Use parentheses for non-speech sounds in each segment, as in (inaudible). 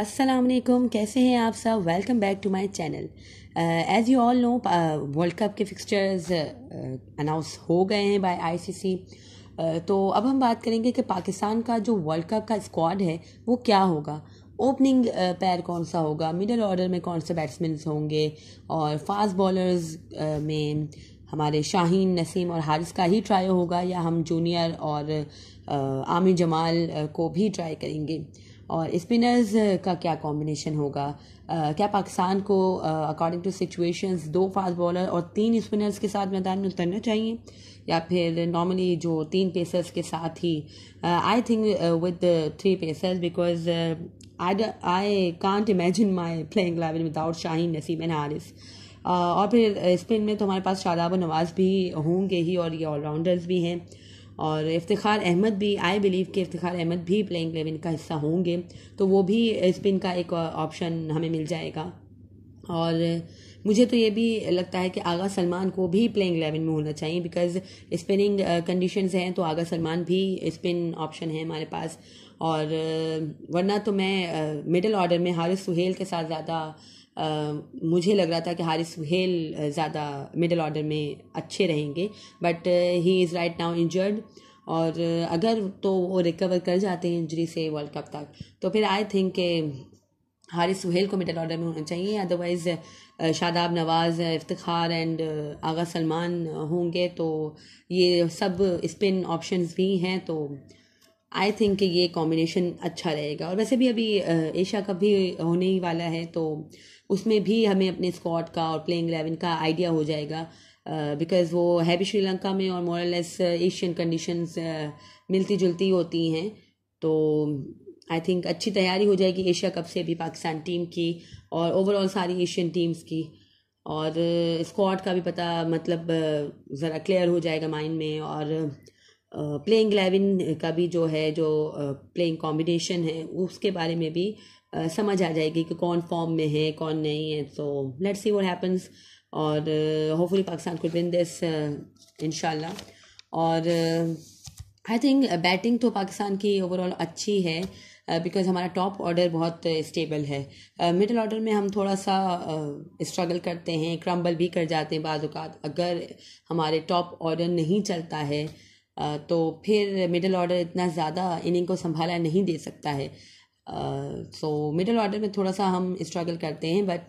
अस्सलाम वालेकुम कैसे हैं आप सब welcome back to my channel as you all know world cup के फिक्सचर्स अनाउंस uh, uh, हो गए हैं बाय आईसीसी uh, तो अब हम बात करेंगे कि पाकिस्तान का जो वर्ल्ड कप का स्क्वाड है वो क्या होगा ओपनिंग पैर कौन सा होगा मिडल ऑर्डर में कौन से बैट्समैन होंगे और फास्ट बॉलर्स uh, में हमारे शाहीन नसीम और हारिस का ही ट्राई होगा या हम जूनियर और आमिर जमाल को भी ट्राई करेंगे और स्पिनर्स uh, का क्या कॉम्बिनेशन होगा uh, क्या पाकिस्तान को अकॉर्डिंग टू सिचुएशंस दो फास्ट बॉलर और तीन स्पिनर्स के साथ मैदान में उतरना चाहिए या फिर नॉर्मली जो तीन पेसर्स के साथ ही I think with three pacers because I I can't imagine my playing eleven without Shaheen Naseem and Haris और फिर स्पिन uh, में तो हमारे पास शादाब नवाज़ भी होंगे ही और ये ऑलराउंडर्स भी हैं और इफ्तार अहमद भी आई बिलीव कि इफ्तार अहमद भी प्लेइंग एलेवन का हिस्सा होंगे तो वो भी स्पिन का एक ऑप्शन uh, हमें मिल जाएगा और मुझे तो ये भी लगता है कि आगा सलमान को भी प्लेइंग एलेवन में होना चाहिए बिकॉज स्पिनिंग कंडीशंस हैं तो आगा सलमान भी स्पिन ऑप्शन है हमारे पास और uh, वरना तो मैं मिडिल uh, ऑर्डर में हारिस सुहेल के साथ ज़्यादा मुझे लग रहा था कि हारिस सुहेल ज़्यादा मिडल ऑर्डर में अच्छे रहेंगे but he is right now injured और अगर तो वो रिकवर कर जाते हैं इंजरी से वर्ल्ड कप तक तो फिर आई थिंक के हारिस सुहेल को मिडल ऑर्डर में होना चाहिए अदरवाइज़ शादाब नवाज़ इफ्तार एंड आगा सलमान होंगे तो ये सब स्पिन ऑप्शंस भी हैं तो आई थिंक ये कॉम्बिनेशन अच्छा रहेगा और वैसे भी अभी एशिया कप भी होने ही वाला है तो उसमें भी हमें अपने स्क्वाड का और प्लेइंग इलेवन का आइडिया हो जाएगा बिकॉज वो है भी श्रीलंका में और मोरलेस एशियन कंडीशंस मिलती जुलती होती हैं तो आई थिंक अच्छी तैयारी हो जाएगी एशिया कप से भी पाकिस्तान टीम की और ओवरऑल सारी एशियन टीम्स की और स्क्वाड का भी पता मतलब ज़रा क्लियर हो जाएगा माइंड में और प्लेइंग इलेवन का भी जो है जो प्लेइंग कॉम्बिनेशन है उसके बारे में भी समझ आ जाएगी कि कौन फॉर्म में है कौन नहीं है so let's see what happens और hopefully Pakistan could win this इनशाला और आई थिंक बैटिंग तो पाकिस्तान की ओवरऑल अच्छी है बिकॉज uh, हमारा टॉप ऑर्डर बहुत स्टेबल है मिडिल uh, ऑर्डर में हम थोड़ा सा स्ट्रगल uh, करते हैं क्रम्बल भी कर जाते हैं बाज़ात अगर हमारे टॉप ऑर्डर नहीं चलता है तो फिर मिडिल ऑर्डर इतना ज़्यादा इनिंग को संभाला नहीं दे सकता है सो मिडिल ऑर्डर में थोड़ा सा हम स्ट्रगल करते हैं but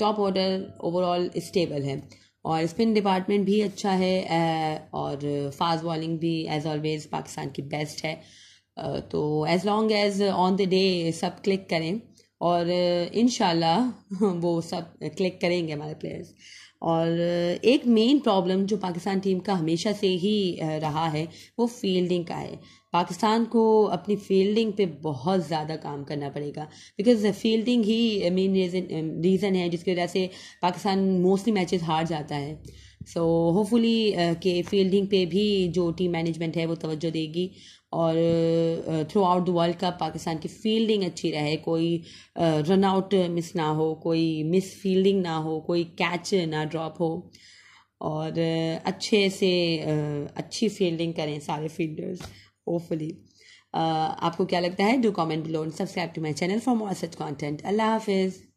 top order overall stable है और स्पिन डिपार्टमेंट भी अच्छा है और फास्ट बॉलिंग भी एज ऑलवेज पाकिस्तान की बेस्ट है तो as long as on the day सब क्लिक करें और इन (laughs) वो सब क्लिक करेंगे हमारे प्लेयर्स और एक मेन प्रॉब्लम जो पाकिस्तान टीम का हमेशा से ही रहा है वो फील्डिंग का है पाकिस्तान को अपनी फील्डिंग पे बहुत ज़्यादा काम करना पड़ेगा बिकॉज फील्डिंग ही मेन रीज़न रीज़न है जिसकी वजह से पाकिस्तान मोस्टली मैचेस हार जाता है सो होपफुली के फील्डिंग पे भी जो टीम मैनेजमेंट है वो तवज्जो देगी और throughout the world cup Pakistan की फील्डिंग अच्छी रहे कोई रन आउट मिस ना हो कोई मिस फील्डिंग ना हो कोई कैच ना ड्रॉप हो और अच्छे से अच्छी फील्डिंग करें सारे फील्डर्स होपफुली आपको क्या लगता है do comment below subscribe to my channel for more such content अल्लाह हाफिज़